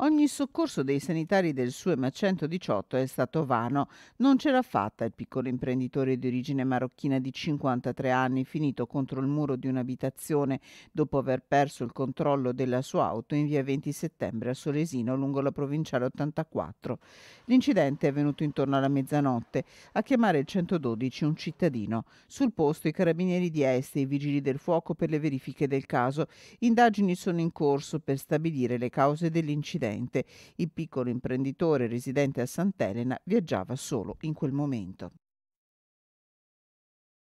Ogni soccorso dei sanitari del SUEM 118 è stato vano. Non ce l'ha fatta il piccolo imprenditore di origine marocchina di 53 anni, finito contro il muro di un'abitazione dopo aver perso il controllo della sua auto in via 20 settembre a Solesino, lungo la provinciale 84. L'incidente è avvenuto intorno alla mezzanotte. A chiamare il 112 un cittadino. Sul posto i carabinieri di Est e i vigili del fuoco per le verifiche del caso. Indagini sono in corso per stabilire le cause dell'incidente. Occidente. Il piccolo imprenditore residente a Sant'Elena viaggiava solo in quel momento.